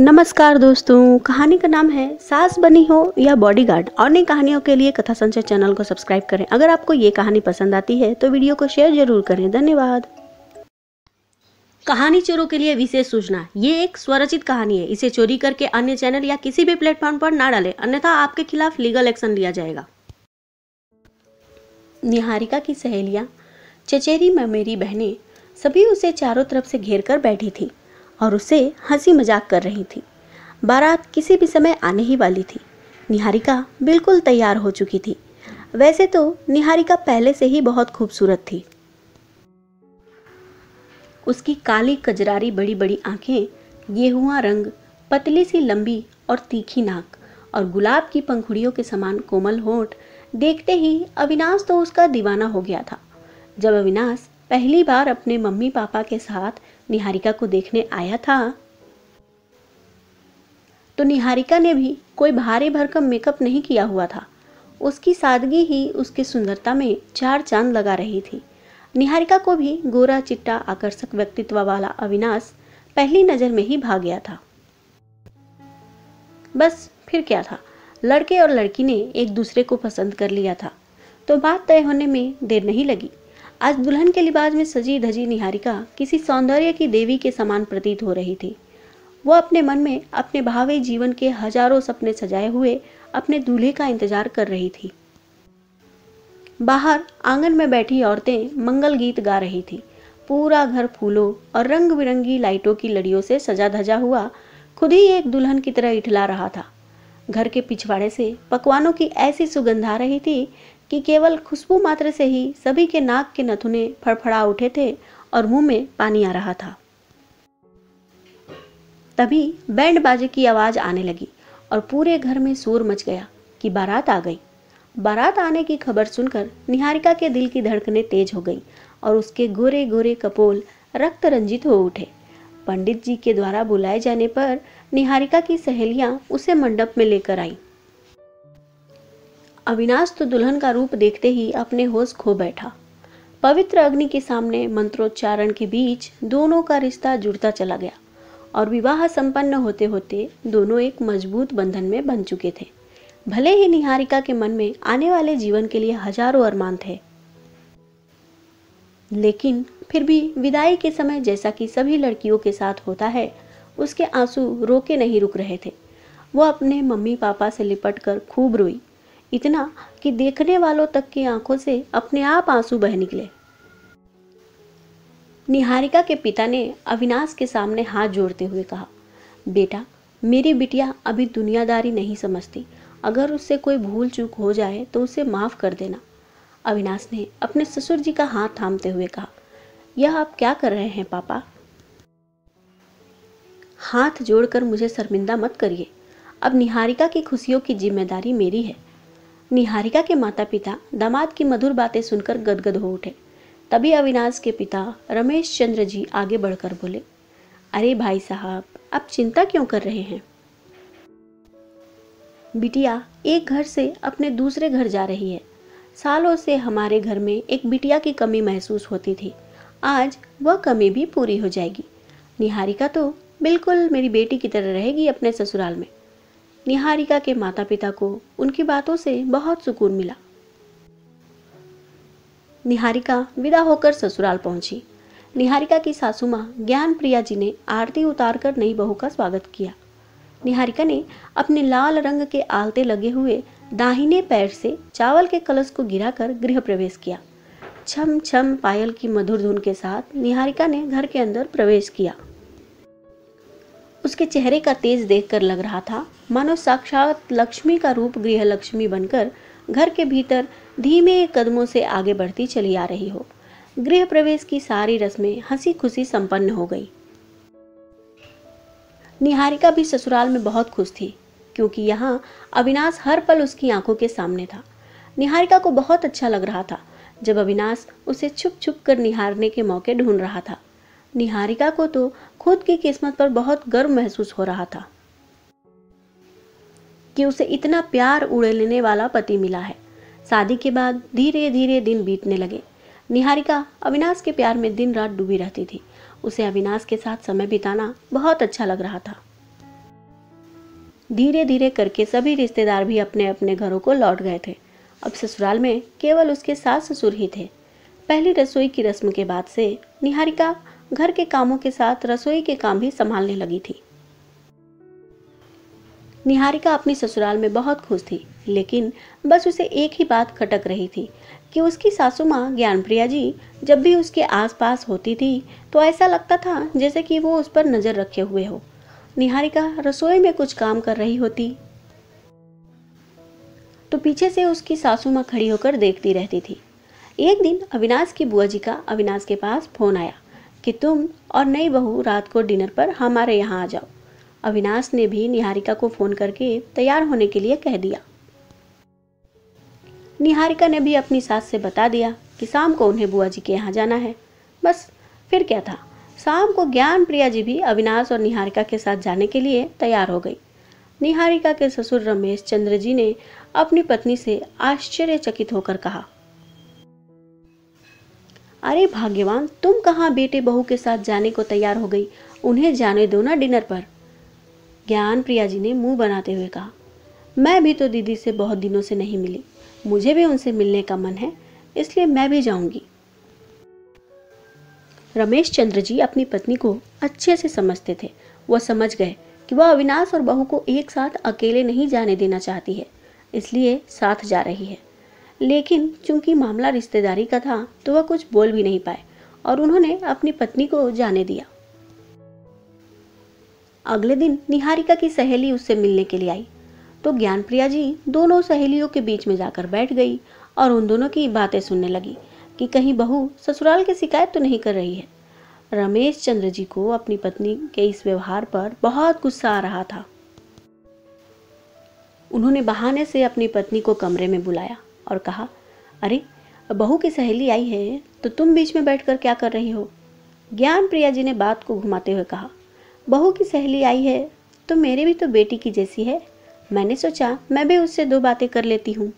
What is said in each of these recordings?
नमस्कार दोस्तों कहानी का नाम है सास बनी हो या बॉडीगार्ड और नई कहानियों के लिए कथा संचय चैनल को सब्सक्राइब करें अगर आपको ये कहानी पसंद आती है तो वीडियो को शेयर जरूर करें धन्यवाद कहानी चोरों के लिए विशेष सूचना ये एक स्वरचित कहानी है इसे चोरी करके अन्य चैनल या किसी भी प्लेटफॉर्म पर ना डालें अन्यथा आपके खिलाफ लीगल एक्शन लिया जाएगा निहारिका की सहेलियां चचेरी में मेरी बहनें सभी उसे चारों तरफ से घेर कर बैठी थी और उसे हंसी मजाक कर रही थी बारात किसी भी समय आने ही वाली थी निहारिका बिल्कुल तैयार हो चुकी थी वैसे तो निहारिका पहले से ही बहुत खूबसूरत थी उसकी काली कजरारी बड़ी बड़ी आंखें गेहुआ रंग पतली सी लंबी और तीखी नाक और गुलाब की पंखुड़ियों के समान कोमल होंठ देखते ही अविनाश तो उसका दीवाना हो गया था जब अविनाश पहली बार अपने मम्मी पापा के साथ निहारिका को देखने आया था तो निहारिका ने भी कोई भारी भरकम मेकअप नहीं किया हुआ था उसकी सादगी ही उसकी सुंदरता में चार चांद लगा रही थी निहारिका को भी गोरा चिट्टा आकर्षक व्यक्तित्व वाला अविनाश पहली नज़र में ही भाग गया था बस फिर क्या था लड़के और लड़की ने एक दूसरे को पसंद कर लिया था तो बात तय होने में देर नहीं लगी आज दुल्हन के लिबाज में सजी धजी निहारिका किसी सौंदर्य की देवी के समान प्रतीत हो रही थी वह अपने मन में अपने भावी जीवन के हजारों सपने सजाए हुए अपने दूल्हे का इंतजार कर रही थी बाहर आंगन में बैठी औरतें मंगल गीत गा रही थी पूरा घर फूलों और रंग बिरंगी लाइटों की लड़ियों से सजा धजा हुआ खुद ही एक दुल्हन की तरह इठला रहा था घर के पिछवाड़े से पकवानों की ऐसी सुगंध आ रही थी कि केवल खुशबू मात्र से ही सभी के नाक के नथुने फड़फड़ा उठे थे और मुंह में पानी आ रहा था तभी बैंड बाजे की आवाज आने लगी और पूरे घर में शोर मच गया कि बारात आ गई बारात आने की खबर सुनकर निहारिका के दिल की धड़कने तेज हो गई और उसके गोरे गोरे कपोल रक्त रंजित हो उठे पंडित जी के द्वारा बुलाए जाने पर निहारिका की सहेलियां उसे मंडप में लेकर आईं अविनाश तो दुल्हन का रूप देखते ही अपने होश खो बैठा पवित्र अग्नि के सामने मंत्रोच्चारण के बीच दोनों का रिश्ता जुड़ता चला गया और विवाह संपन्न होते होते दोनों एक मजबूत बंधन में बन चुके थे भले ही निहारिका के मन में आने वाले जीवन के लिए हजारों अरमान थे लेकिन फिर भी विदाई के समय जैसा कि सभी लड़कियों के साथ होता है उसके आंसू रोके नहीं रुक रहे थे वो अपने मम्मी पापा से लिपट कर खूब रोई इतना कि देखने वालों तक की आंखों से अपने आप आंसू बह निकले निहारिका के पिता ने अविनाश के सामने हाथ जोड़ते हुए कहा बेटा मेरी बिटिया अभी दुनियादारी नहीं समझती अगर उससे कोई भूल चूक हो जाए तो उसे माफ़ कर देना अविनाश ने अपने ससुर जी का हाथ थामते हुए कहा यह आप क्या कर रहे हैं पापा हाथ जोड़कर मुझे शर्मिंदा मत करिए अब निहारिका की खुशियों की जिम्मेदारी मेरी है निहारिका के माता पिता दामाद की मधुर बातें सुनकर गदगद हो उठे तभी अविनाश के पिता रमेश चंद्र जी आगे बढ़कर बोले अरे भाई साहब आप चिंता क्यों कर रहे हैं बिटिया एक घर से अपने दूसरे घर जा रही है सालों से हमारे घर में एक बिटिया की कमी महसूस होती थी आज वह कमी भी पूरी हो जाएगी निहारिका तो बिल्कुल मेरी बेटी की तरह रहेगी अपने ससुराल में निहारिका के माता पिता को उनकी बातों से बहुत सुकून मिला निहारिका विदा होकर ससुराल पहुंची निहारिका की सासू माँ ज्ञान प्रिया जी ने आरती उतारकर नई बहू का स्वागत किया निहारिका ने अपने लाल रंग के आलते लगे हुए दाहिने पैर से चावल के कलश को गिराकर गृह प्रवेश किया छम छम पायल की मधुर धुन के साथ निहारिका ने घर के अंदर प्रवेश किया उसके चेहरे का तेज देखकर लग रहा था मानो साक्षात लक्ष्मी का रूप गृह लक्ष्मी बनकर घर के भीतर धीमे कदमों से आगे बढ़ती चली आ रही हो गृह प्रवेश की सारी रस्में हंसी खुशी संपन्न हो गई निहारिका भी ससुराल में बहुत खुश थी क्योंकि यहाँ अविनाश हर पल उसकी आंखों के सामने था निहारिका को बहुत अच्छा लग रहा था जब अविनाश उसे छुप छुप कर निहारने के मौके ढूंढ रहा था निहारिका को तो खुद की किस्मत पर बहुत गर्व महसूस हो रहा था कि उसे इतना प्यार लेने वाला पति मिला है शादी के बाद धीरे धीरे दिन बीतने लगे निहारिका अविनाश के प्यार में दिन रात डूबी रहती थी उसे अविनाश के साथ समय बिताना बहुत अच्छा लग रहा था धीरे धीरे करके सभी रिश्तेदार भी अपने अपने घरों को लौट गए थे अब ससुराल में केवल उसके सास ससुर ही थे पहली रसोई की रस्म के बाद से निहारिका घर के कामों के साथ रसोई के काम भी संभालने लगी थी निहारिका अपनी ससुराल में बहुत खुश थी लेकिन बस उसे एक ही बात खटक रही थी कि उसकी सासू माँ ज्ञानप्रिया जी जब भी उसके आसपास होती थी तो ऐसा लगता था जैसे कि वो उस पर नज़र रखे हुए हो निहारिका रसोई में कुछ काम कर रही होती तो पीछे से उसकी सासू माँ खड़ी होकर देखती रहती थी एक दिन अविनाश की बुआ जी का अविनाश के पास फ़ोन आया कि तुम और नई बहू रात को डिनर पर हमारे यहाँ आ जाओ अविनाश ने भी निहारिका को फोन करके तैयार होने के लिए कह दिया निहारिका ने भी अपनी सास से बता दिया कि शाम को उन्हें बुआ जी के यहाँ जाना है बस फिर क्या था शाम को ज्ञान प्रिया जी भी अविनाश और निहारिका के साथ जाने के लिए तैयार हो गई निहारिका के ससुर रमेश चंद्र जी ने अपनी पत्नी से आश्चर्यचकित होकर कहा अरे भाग्यवान तुम कहाँ बेटे बहू के साथ जाने को तैयार हो गई उन्हें जाने दो ना डिनर पर ज्ञान प्रिया जी ने मुंह बनाते हुए कहा मैं भी तो दीदी से बहुत दिनों से नहीं मिली मुझे भी उनसे मिलने का मन है इसलिए मैं भी जाऊंगी रमेश चंद्र जी अपनी पत्नी को अच्छे से समझते थे वह समझ गए कि वह अविनाश और बहू को एक साथ अकेले नहीं जाने देना चाहती है इसलिए साथ जा रही है लेकिन चूंकि मामला रिश्तेदारी का था तो वह कुछ बोल भी नहीं पाए और उन्होंने अपनी पत्नी को जाने दिया अगले दिन निहारिका की सहेली उससे मिलने के लिए आई तो ज्ञानप्रिया जी दोनों सहेलियों के बीच में जाकर बैठ गई और उन दोनों की बातें सुनने लगी कि कहीं बहू ससुराल की शिकायत तो नहीं कर रही है रमेश चंद्र जी को अपनी पत्नी के इस व्यवहार पर बहुत गुस्सा आ रहा था उन्होंने बहाने से अपनी पत्नी को कमरे में बुलाया और कहा अरे बहू की सहेली आई है तो तुम बीच में बैठकर क्या कर रही हो ज्ञान प्रिया जी ने बात को घुमाते हुए कहा बहू की सहेली आई है तो मेरे भी तो बेटी की जैसी है मैंने सोचा मैं भी उससे दो बातें कर लेती हूँ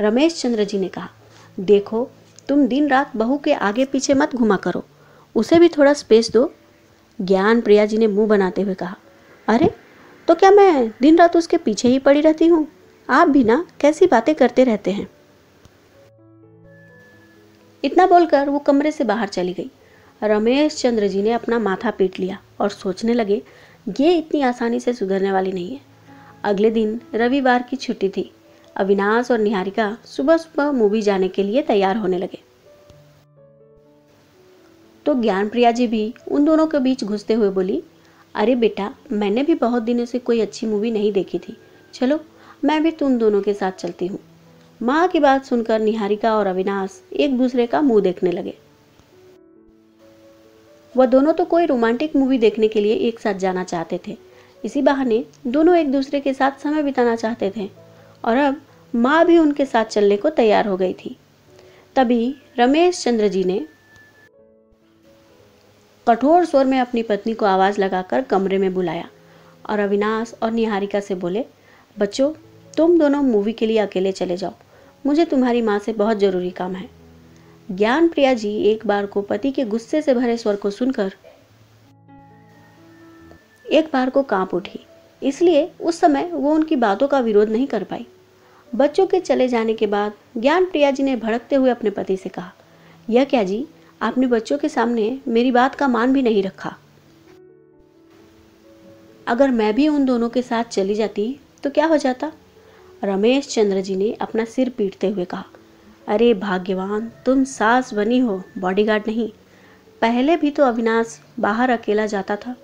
रमेश चंद्र जी ने कहा देखो तुम दिन रात बहू के आगे पीछे मत घुमा करो उसे भी थोड़ा स्पेस दो ज्ञान प्रिया जी ने मुंह बनाते हुए कहा अरे तो क्या मैं दिन रात उसके पीछे ही पड़ी रहती हूँ आप भी ना कैसी बातें करते रहते हैं इतना बोलकर वो कमरे से बाहर चली गई रमेश चंद्र जी ने अपना माथा पीट लिया और सोचने लगे ये इतनी आसानी से सुधरने वाली नहीं है अगले दिन रविवार की छुट्टी थी अविनाश और निहारिका सुबह सुबह मूवी जाने के लिए तैयार होने लगे तो ज्ञान प्रिया जी भी उन दोनों के बीच घुसते हुए बोली अरे बेटा मैंने भी बहुत दिनों से कोई अच्छी मूवी नहीं देखी थी चलो मैं भी तुम दोनों के साथ चलती हूँ माँ की बात सुनकर निहारिका और अविनाश एक दूसरे का मुंह देखने लगे वह दोनों तो कोई रोमांटिक मूवी देखने के लिए एक साथ जाना चाहते थे इसी बहाने दोनों एक दूसरे के साथ समय बिताना चाहते थे और अब माँ भी उनके साथ चलने को तैयार हो गई थी तभी रमेश चंद्र जी ने कठोर स्वर में अपनी पत्नी को आवाज़ लगाकर कमरे में बुलाया और अविनाश और निहारिका से बोले बच्चों तुम दोनों मूवी के लिए अकेले चले जाओ मुझे तुम्हारी माँ से बहुत ज़रूरी काम है ज्ञान प्रिया जी एक बार को पति के गुस्से से भरे स्वर को सुनकर एक बार को कांप उठी इसलिए उस समय वो उनकी बातों का विरोध नहीं कर पाई बच्चों के चले जाने के बाद ज्ञान प्रिया जी ने भड़कते हुए अपने पति से कहा यह क्या जी आपने बच्चों के सामने मेरी बात का मान भी नहीं रखा अगर मैं भी उन दोनों के साथ चली जाती तो क्या हो जाता रमेश चंद्र जी ने अपना सिर पीटते हुए कहा अरे भाग्यवान तुम सास बनी हो बॉडीगार्ड नहीं पहले भी तो अविनाश बाहर अकेला जाता था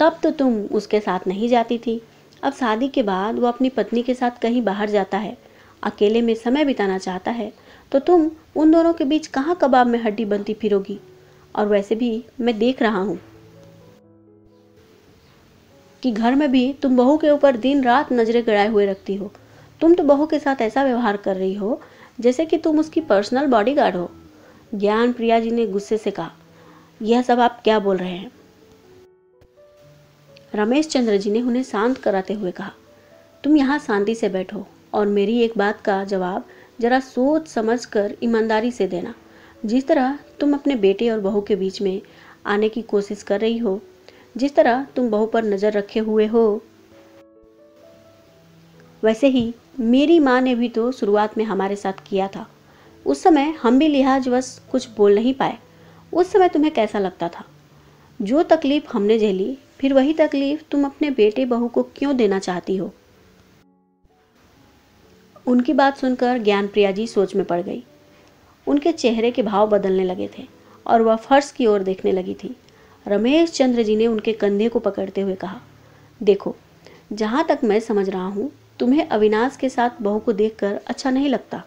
तब तो तुम उसके साथ नहीं जाती थी अब शादी के बाद वो अपनी पत्नी के साथ कहीं बाहर जाता है अकेले में समय बिताना चाहता है तो तुम उन दोनों के बीच कहाँ कबाब में हड्डी बनती फिरोगी और वैसे भी मैं देख रहा हूँ कि घर में भी तुम बहू के ऊपर दिन रात नजरें गड़ाए हुए रखती हो तुम तो बहू के साथ ऐसा व्यवहार कर रही हो जैसे कि तुम उसकी पर्सनल बॉडीगार्ड हो ज्ञान प्रिया जी ने गुस्से से कहा यह सब आप क्या बोल रहे हैं रमेश चंद्र जी ने उन्हें शांत कराते हुए कहा तुम यहाँ शांति से बैठो और मेरी एक बात का जवाब जरा सोच समझ कर ईमानदारी से देना जिस तरह तुम अपने बेटे और बहू के बीच में आने की कोशिश कर रही हो जिस तरह तुम बहू पर नज़र रखे हुए हो वैसे ही मेरी माँ ने भी तो शुरुआत में हमारे साथ किया था उस समय हम भी लिहाजवश कुछ बोल नहीं पाए उस समय तुम्हें कैसा लगता था जो तकलीफ़ हमने झेली फिर वही तकलीफ़ तुम अपने बेटे बहू को क्यों देना चाहती हो उनकी बात सुनकर ज्ञान प्रिया जी सोच में पड़ गई उनके चेहरे के भाव बदलने लगे थे और वह फर्श की ओर देखने लगी थी रमेश चंद्र जी ने उनके कंधे को पकड़ते हुए कहा देखो जहाँ तक मैं समझ रहा हूँ तुम्हें अविनाश के साथ बहू को देखकर अच्छा नहीं लगता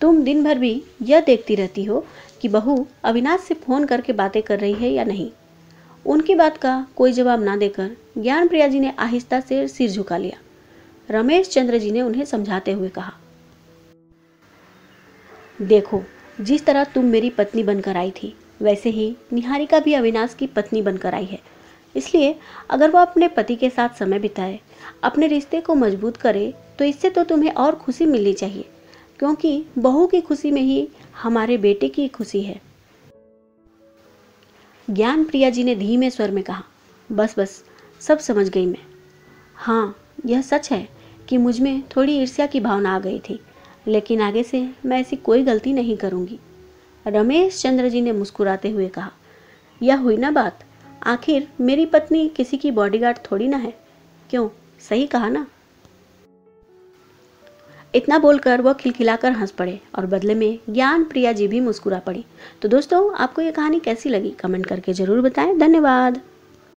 तुम दिन भर भी यह देखती रहती हो कि बहू अविनाश से फोन करके बातें कर रही है या नहीं उनकी बात का कोई जवाब ना देकर ज्ञान प्रिया जी ने आहिस्ता से सिर झुका लिया रमेश चंद्र जी ने उन्हें समझाते हुए कहा देखो जिस तरह तुम मेरी पत्नी बनकर आई थी वैसे ही निहारिका भी अविनाश की पत्नी बनकर आई है इसलिए अगर वो अपने पति के साथ समय बिताए अपने रिश्ते को मजबूत करे तो इससे तो तुम्हें और खुशी मिलनी चाहिए क्योंकि बहू की खुशी में ही हमारे बेटे की खुशी है ज्ञान प्रिया जी ने धीमे स्वर में कहा बस बस सब समझ गई मैं हाँ यह सच है कि मुझ में थोड़ी ईर्ष्या की भावना आ गई थी लेकिन आगे से मैं ऐसी कोई गलती नहीं करूँगी रमेश चंद्र जी ने मुस्कुराते हुए कहा यह हुई ना बात आखिर मेरी पत्नी किसी की बॉडीगार्ड थोड़ी ना है क्यों सही कहा ना इतना बोलकर वह खिलखिलाकर हंस पड़े और बदले में ज्ञान प्रिया जी भी मुस्कुरा पड़ी तो दोस्तों आपको ये कहानी कैसी लगी कमेंट करके ज़रूर बताएं धन्यवाद